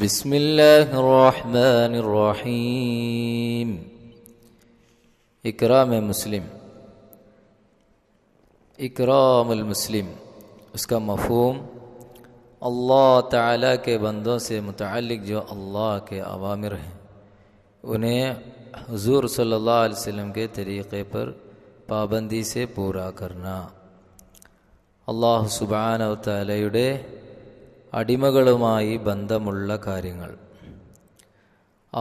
بسم الله الرحمن الرحيم इकराम मुस्लिम इकराम मुस्लिम उसका मफहम अल्लाह ताला के बंदों से मुतलक जो अल्लाह के अवामिर हैं उन्हें हजूर सल्लल्लाहु अलैहि वसल्लम के तरीक़े पर पाबंदी से पूरा करना अल्लाह सुबहान तलयुडे അടിമകളുമായി ബന്ധമുള്ള കാര്യങ്ങൾ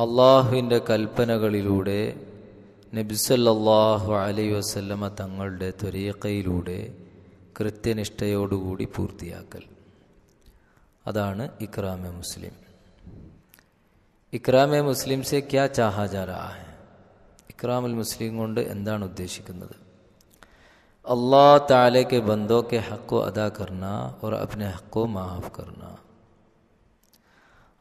അള്ളാഹുവിൻ്റെ കൽപ്പനകളിലൂടെ നബിസല്ലാഹു അലൈ വസല്ലമ തങ്ങളുടെ ത്വരീക്കയിലൂടെ കൃത്യനിഷ്ഠയോടുകൂടി പൂർത്തിയാക്കൽ അതാണ് ഇക്രാമെ മുസ്ലിം ഇക്രാമെ മുസ്ലിം സെ ക്യാ ചാഹാചാര ഇക്രാമുൽ മുസ്ലിം കൊണ്ട് എന്താണ് ഉദ്ദേശിക്കുന്നത് अल्लाह ताले के बंदों के हक़ को अदा करना और अपने हक़ को മാഫ് करना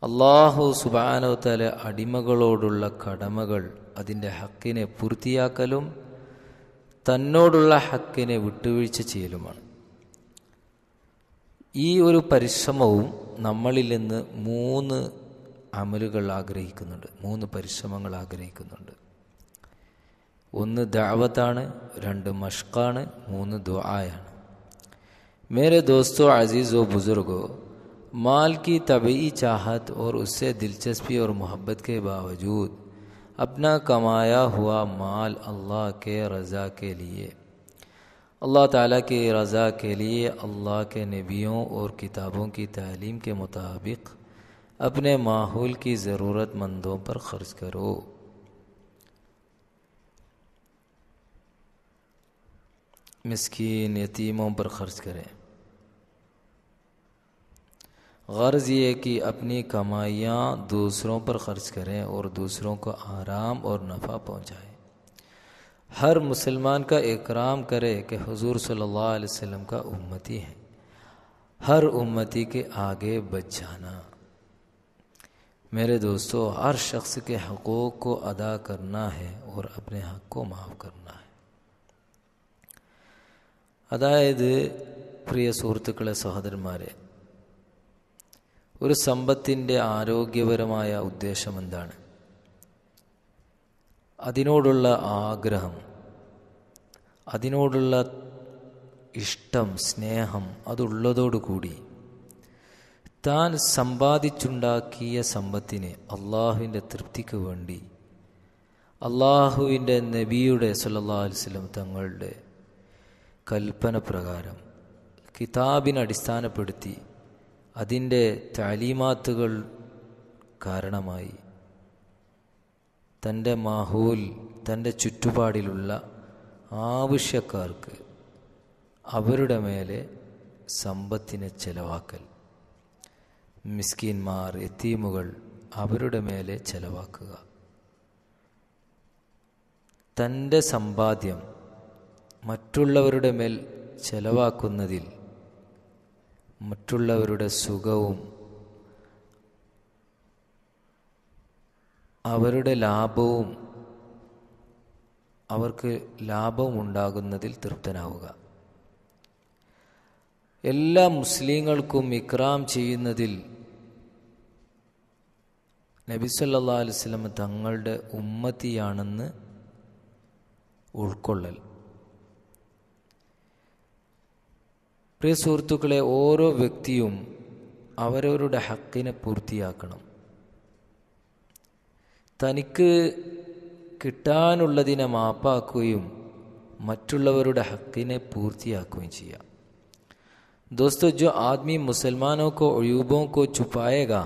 അള്ളാഹു സുബാനോ തല അടിമകളോടുള്ള കടമകൾ അതിൻ്റെ ഹക്കിനെ പൂർത്തിയാക്കലും തന്നോടുള്ള ഹക്കിനെ വിട്ടുവീഴ്ച ചെയ്യലുമാണ് ഈ ഒരു പരിശ്രമവും നമ്മളിൽ നിന്ന് മൂന്ന് അമലുകൾ ആഗ്രഹിക്കുന്നുണ്ട് മൂന്ന് പരിശ്രമങ്ങൾ ആഗ്രഹിക്കുന്നുണ്ട് दावत रु രണ്ട് മഷ്കാണ് മൂന്ന് मेरे दोस्तों अजीज़ व बुज़ुर्गो माल की तबी चाहत और उससे दिलचस्पी और मोहब्बत के बावजूद अपना कमाया हुआ माल अल्लाह के रज़ा के लिए अल्लाह ताला की रज़ा के लिए अल्लाह के नबियों और किताबों की तालीम के मुताबिक अपने माहौल की ज़रूरतमंदों पर ख़र्च करो मस्किन यतीमों पर ख़र्च करें गर्ज ये कि अपनी कमाइयाँ दूसरों पर ख़र्च करें और दूसरों को आराम और नफ़ा पहुँचाएँ हर मुसलमान का इकराम करे कि हुजूर सल्लल्लाहु अलैहि वसल्लम का उम्मती है हर उम्मती के आगे बच जाना मेरे दोस्तों हर शख्स के हकूक़ को अदा करना है और अपने हक को माफ़ करना है അതായത് പ്രിയ സുഹൃത്തുക്കളെ സഹോദരന്മാരെ ഒരു സമ്പത്തിൻ്റെ ആരോഗ്യപരമായ ഉദ്ദേശം എന്താണ് അതിനോടുള്ള ആഗ്രഹം അതിനോടുള്ള ഇഷ്ടം സ്നേഹം അതുള്ളതോടുകൂടി താൻ സമ്പാദിച്ചുണ്ടാക്കിയ സമ്പത്തിനെ അള്ളാഹുവിൻ്റെ തൃപ്തിക്ക് വേണ്ടി അള്ളാഹുവിൻ്റെ നബിയുടെ സല്ലാ അലിസ്ലം തങ്ങളുടെ കൽപ്പന പ്രകാരം കിതാബിനെ അടിസ്ഥാനപ്പെടുത്തി അതിൻ്റെ താലീമാത്തുകൾ കാരണമായി തൻ്റെ മാഹൂൽ തൻ്റെ ചുറ്റുപാടിലുള്ള ആവശ്യക്കാർക്ക് അവരുടെ മേലെ സമ്പത്തിനെ ചെലവാക്കൽ മിസ്കീന്മാർ എത്തീമുകൾ അവരുടെ മേലെ ചെലവാക്കുക തൻ്റെ സമ്പാദ്യം മറ്റുള്ളവരുടെ മേൽ ചെലവാക്കുന്നതിൽ മറ്റുള്ളവരുടെ സുഖവും അവരുടെ ലാഭവും അവർക്ക് ലാഭം ഉണ്ടാകുന്നതിൽ തൃപ്തനാവുക എല്ലാ മുസ്ലിങ്ങൾക്കും ഇക്രാം ചെയ്യുന്നതിൽ നബിസല്ലാ അലിസ്ലം തങ്ങളുടെ ഉമ്മത്തിയാണെന്ന് ഉൾക്കൊള്ളൽ പ്രിയ സുഹൃത്തുക്കളെ ഓരോ വ്യക്തിയും അവരവരുടെ ഹക്കിനെ പൂർത്തിയാക്കണം തനിക്ക് കിട്ടാനുള്ളതിനെ മാപ്പാക്കുകയും മറ്റുള്ളവരുടെ ഹക്കിനെ പൂർത്തിയാക്കുകയും ചെയ്യാം दोस्तों जो आदमी मुसलमानों को अयूबों को छुपाएगा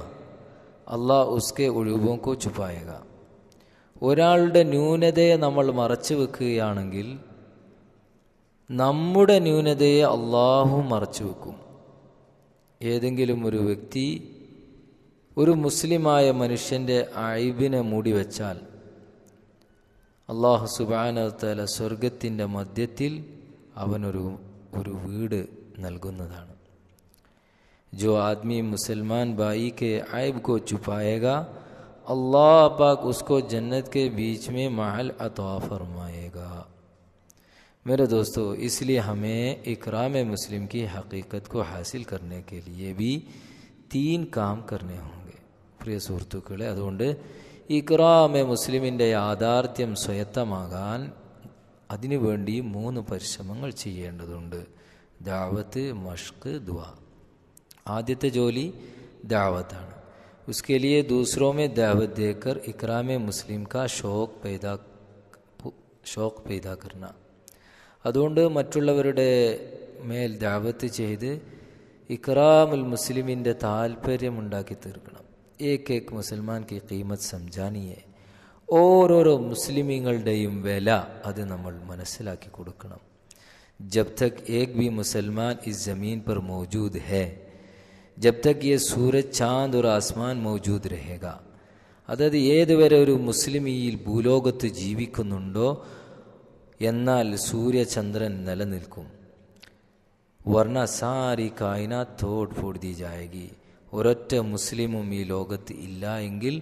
അള്ളാ ഉസ്കെ ഒഴിവും കോ ചുപ്പായക ഒരാളുടെ ന്യൂനതയെ നമ്മൾ മറച്ചു വെക്കുകയാണെങ്കിൽ നമ്മുടെ ന്യൂനതയെ അള്ളാഹു മറച്ചു വെക്കും ഏതെങ്കിലും ഒരു വ്യക്തി ഒരു മുസ്ലിമായ മനുഷ്യൻ്റെ മൂടി വച്ചാൽ അള്ളാഹു സുബാനത്തല സ്വർഗത്തിൻ്റെ മധ്യത്തിൽ അവനൊരു ഒരു വീട് നൽകുന്നതാണ് ജോ ആദ്മി മുസൽമാൻ ഭായി കെ ആയബ് കോ ചുപ്പായക അള്ളാഹ പാക് ഉസ്കോ ജन्नत के बीच में महल अतवा फरमाएगा मेरे दोस्तों इसलिए हमें इकराम मुस्लिम की हकीकत को हासिल करने के लिए भी तीन काम करने होंगे प्रिय सुहतुक अद इकराम मुस्लिम यादार्थ्यम स्वयत्न अवे मूं परश्रम दावत मश्क दुआ आद्य जोली दावत उसके लिए दूसरों में दावत देकर इकराम मुस्लिम का शौक पैदा शौक पैदा करना അതുകൊണ്ട് മറ്റുള്ളവരുടെ മേൽ ദാവത്ത് ചെയ്ത് ഇക്രാമുൽ മുസ്ലിമിൻ്റെ താല്പര്യം ഉണ്ടാക്കി തീർക്കണം ഏക്ക് ഏക്ക് മുസൽമാൻ കി കീമത് സംജാനിയെ ഓരോരോ മുസ്ലിമീങ്ങളുടെയും വില അത് നമ്മൾ മനസ്സിലാക്കി കൊടുക്കണം ജബ് തക് ഏക് ബി മുസൽമാൻ ഈ ജമീൻ പർ മൗജൂദ് है ജബ് തക് ഈ സൂരജ് ചാന്ദ് ഒരു ആസ്മാൻ മൗജൂദ് രഹേഗ അതായത് ഏതുവരെ ഒരു മുസ്ലിം ഈ ഭൂലോകത്ത് ജീവിക്കുന്നുണ്ടോ എന്നാൽ സൂര്യചന്ദ്രൻ നിലനിൽക്കും വർണ്ണ സാരി കായനാത്ത് തോട് ജായകി ഒരൊറ്റ മുസ്ലിമും ഈ ലോകത്ത് ഇല്ല എങ്കിൽ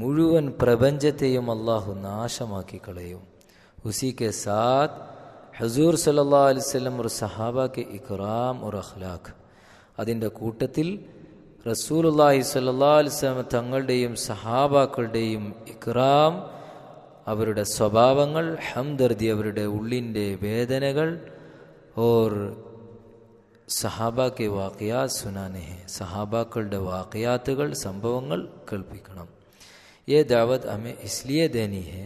മുഴുവൻ പ്രപഞ്ചത്തെയും അള്ളാഹു നാശമാക്കി കളയും ഉസി കെ സാദ് ഹസൂർ സല്ലാ അലിസ്ലം ഒരു കെ ഇക്റാം ഒരു അഖ്ലാഖ് അതിൻ്റെ കൂട്ടത്തിൽ അള്ളാഹി സല്ലാ അലിസ്ലം തങ്ങളുടെയും സഹാബാക്കളുടെയും ഇക്റാം അവരുടെ സ്വഭാവങ്ങൾ ഹംദർദി അവരുടെ ഉള്ളിൻ്റെ വേദനകൾ ഓർ സഹാബാക്കെ വാക്കിയാ സുനാനെഹെ സഹാബാക്കളുടെ വാക്കിയാത്തുകൾ സംഭവങ്ങൾ കേൾപ്പിക്കണം ഈ ദാവത്ത് അമേ ഇസ്ലിയെ ദനിഹെ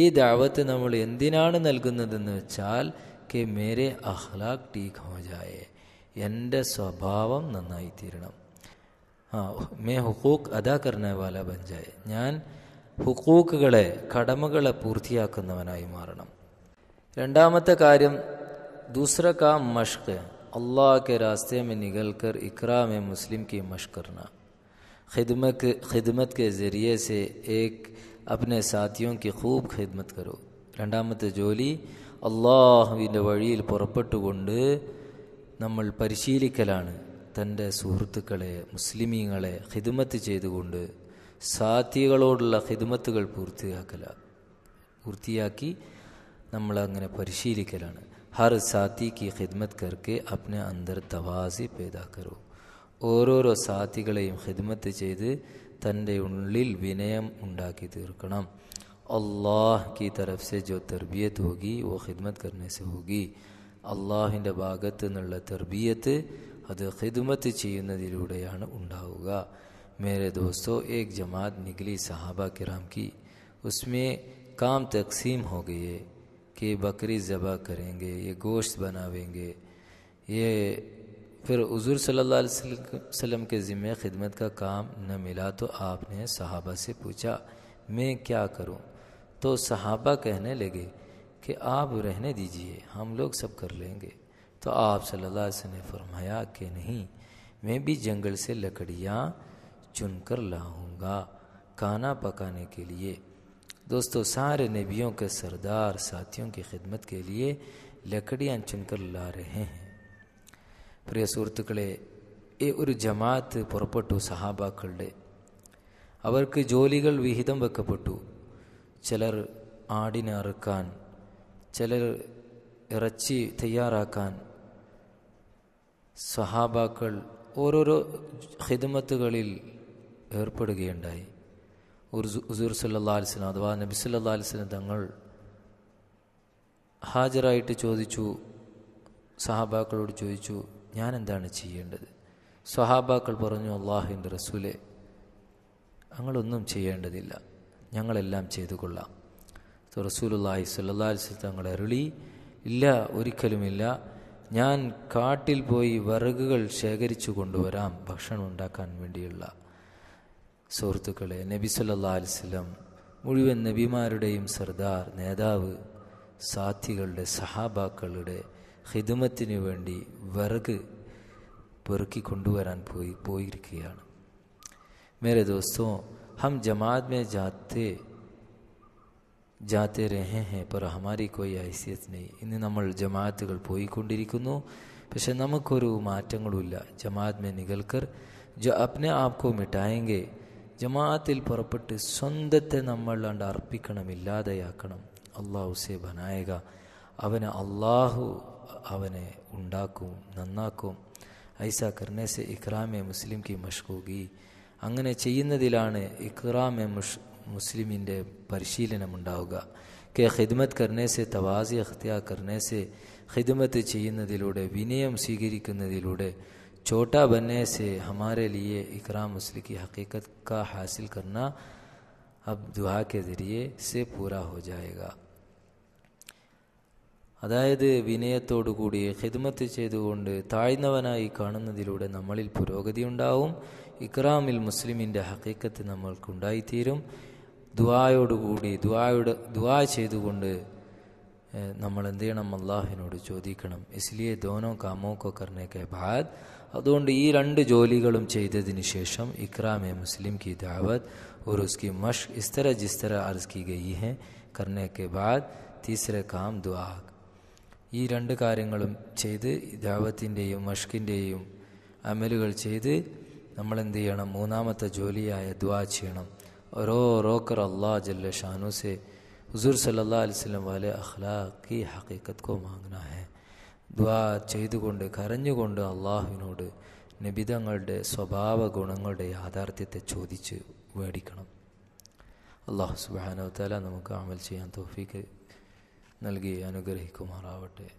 ഈ ദാവത്ത് നമ്മൾ എന്തിനാണ് നൽകുന്നതെന്ന് വെച്ചാൽ കെ മേരെ അഹ്ലാഖ് ടീക് ഹോജായെ എൻ്റെ സ്വഭാവം നന്നായി തീരണം ആ മേ ഹുക്കൂക്ക് അദാ കർണവാല വാല ഞാൻ ഹുക്കൂക്കുകളെ കടമകളെ പൂർത്തിയാക്കുന്നവനായി മാറണം രണ്ടാമത്തെ കാര്യം ദൂസ്ര കാം മഷ്ക് അള്ളാഹ്ക്ക് കെ രാസ്തേ മെ നികൽ കർ മുസ്ലിം की मश्क करना खिदमत खिदमत के ज़रिए से एक अपने കി की खूब खिदमत करो രണ്ടാമത്തെ ജോലി അള്ളാഹുവിൻ്റെ വഴിയിൽ പുറപ്പെട്ടുകൊണ്ട് നമ്മൾ പരിശീലിക്കലാണ് തൻ്റെ സുഹൃത്തുക്കളെ മുസ്ലിമീങ്ങളെ ഹിദമത്ത് ചെയ്തുകൊണ്ട് സാത്തികളോടുള്ള ഹിദ്മത്തുകൾ പൂർത്തിയാക്കല പൂർത്തിയാക്കി നമ്മളങ്ങനെ പരിശീലിക്കലാണ് ഹർ സാത്തി കി ഹിദ്മത്ത് കർക്ക് അപ്ന അന്തർ തവാസി പേതാക്കരു ഓരോരോ സാത്തികളെയും ഹിദ്മത്ത് ചെയ്ത് തൻ്റെ ഉള്ളിൽ വിനയം ഉണ്ടാക്കി തീർക്കണം അള്ളാഹ് കി തരഫ് സെ ജോ തർബീയത്ത് ഹോകി ഓ ഹിദ്മത് കർണെ സെ ഹോഗി അള്ളാഹിൻ്റെ ഭാഗത്തു നിന്നുള്ള തർബീയത്ത് അത് ഹിദ്മത്ത് ചെയ്യുന്നതിലൂടെയാണ് ഉണ്ടാവുക मेरे दोस्तों एक जमात निकली सहाबा कराम की उसमें काम तकसीम हो गई है कि बकरी ज़बह करेंगे ये गोश्त बनावेंगे ये फिर हजूर सल्ला वसम के ज़िम्मे ख़िदमत का काम न मिला तो आपने सहाबा से पूछा मैं क्या करूँ तो सहाबा कहने लगे कि आप रहने दीजिए हम लोग सब कर लेंगे तो आप सल्ला ने फरमाया कि नहीं मैं भी जंगल से लकड़ियाँ चुनकर लाऊँगा खाना पकाने के लिए दोस्तों सारे नबियों के सरदार साथियों की खिदमत के लिए लकड़ियाँ चुनकर ला रहे हैं प्रिय सूरतकड़े ए और जमात पुरपु सहाबाक जोलि विहिम वु चल आड़ अरकान चल इची तैयारा सहाबाक ओर खिदमत ഏർപ്പെടുകയുണ്ടായി ഉസുർ സല്ലാ അലിസ്ലം അഥവാ നബി സല്ലാ അലിസ്ലം തങ്ങൾ ഹാജറായിട്ട് ചോദിച്ചു സഹാബാക്കളോട് ചോദിച്ചു ഞാൻ എന്താണ് ചെയ്യേണ്ടത് സഹാബാക്കൾ പറഞ്ഞു അള്ളാഹുവിൻ്റെ റസൂലെ ഞങ്ങളൊന്നും ചെയ്യേണ്ടതില്ല ഞങ്ങളെല്ലാം ചെയ്തു കൊള്ളാം റസൂലുല്ലാഹി സല്ലാ അലിസ്ലം തങ്ങളുടെ അരുളി ഇല്ല ഒരിക്കലുമില്ല ഞാൻ കാട്ടിൽ പോയി വിറകുകൾ ശേഖരിച്ചു കൊണ്ടുവരാം ഭക്ഷണം ഉണ്ടാക്കാൻ വേണ്ടിയുള്ള സുഹൃത്തുക്കളെ നബി സല്ലാ അലിസ്ലം മുഴുവൻ നബിമാരുടെയും സർദാർ നേതാവ് സാഥികളുടെ സഹാബാക്കളുടെ ഹിദമത്തിനു വേണ്ടി വിറക് പെറുക്കി കൊണ്ടുവരാൻ പോയി പോയിരിക്കുകയാണ് മേരെ ദോസ്തോ ഹം ജമാത് മേ ജാത്തെ ജാത്തെ രഹേ ഹെ പർ ഹമാരി കോയി ഹൈസിയത്ത് നെയ് ഇന്ന് നമ്മൾ ജമാത്തുകൾ പോയിക്കൊണ്ടിരിക്കുന്നു പക്ഷെ നമുക്കൊരു മാറ്റങ്ങളുമില്ല ജമാഅത്ത് മേ നികൽക്കർ ജോ അപ്നെ ആപ്കോ മിട്ടായെങ്കിൽ ജമാഅത്തിൽ പുറപ്പെട്ട് സ്വന്തത്തെ നമ്മൾ കണ്ട് അർപ്പിക്കണം ഇല്ലാതെയാക്കണം അള്ളാഹു സേ ബനായക അവനെ അള്ളാഹു അവനെ ഉണ്ടാക്കും നന്നാക്കും ഐസ കർണേസെ ഇക്രാമെ മുസ്ലിം കി മഷ്കൂകി അങ്ങനെ ചെയ്യുന്നതിലാണ് ഇക്രാമെ മുഷ് മുസ്ലിമിൻ്റെ പരിശീലനമുണ്ടാവുക കെ ഖിദ്മത്ത് കർണേസെ തവാസി അഖ്തിയാ കർണേസെ ഹിദ്മത്ത് ചെയ്യുന്നതിലൂടെ വിനയം സ്വീകരിക്കുന്നതിലൂടെ چھوٹا بننے سے ہمارے لیے اکرام इकराम کی حقیقت کا حاصل کرنا اب دعا کے ذریعے سے پورا ہو جائے گا അതായത് വിനയത്തോടുകൂടി ഹിദ്മത്ത് ചെയ്തുകൊണ്ട് താഴ്ന്നവനായി കാണുന്നതിലൂടെ നമ്മളിൽ പുരോഗതി ഉണ്ടാവും ഇക്രാമിൽ മുസ്ലിമിൻ്റെ ഹക്കീക്കത്ത് നമ്മൾക്കുണ്ടായിത്തീരും ദുവായോടുകൂടി ദുവായുടെ ദുവാ ചെയ്തുകൊണ്ട് നമ്മൾ എന്ത് ചെയ്യണം അള്ളാഹിനോട് ചോദിക്കണം ഇസ്ലിയെ ദോനോ കാമോ കോ കർണേ അതുകൊണ്ട് ഈ രണ്ട് ജോലികളും ചെയ്തതിന് ശേഷം ഇക്രാമെ മുസ്ലിം കി ദാവത് और उसकी मश्क इस तरह जिस तरह अर्ज़ की गई है करने के बाद तीसरे काम ദുആ ഈ രണ്ട് കാര്യങ്ങളും ചെയ്ത് ദാവത്തിൻ്റെയും മഷ്കിൻ്റെയും അമലുകൾ ചെയ്ത് നമ്മൾ എന്ത് ചെയ്യണം മൂന്നാമത്തെ ജോലിയായ ദ്വാ ചെയ്യണം ഓരോ റോക്കർ അള്ളാഹ് ജല്ല ഷാനുസെ हजूर सल्ला वसलम वाले അഖ്ലാഖ് ഈ ഹക്കീക്കത്കോ മാങ്ങന ഹെ ദ്വാ ചെയ്തുകൊണ്ട് കരഞ്ഞുകൊണ്ട് അള്ളാഹുവിനോട് നബിതങ്ങളുടെ സ്വഭാവ ഗുണങ്ങളുടെ യാഥാർത്ഥ്യത്തെ ചോദിച്ച് മേടിക്കണം അള്ളാഹു സുബാനോ തല നമുക്ക് അമൽ ചെയ്യാൻ തോഫിക്ക് നൽകി അനുഗ്രഹിക്കുമാറാവട്ടെ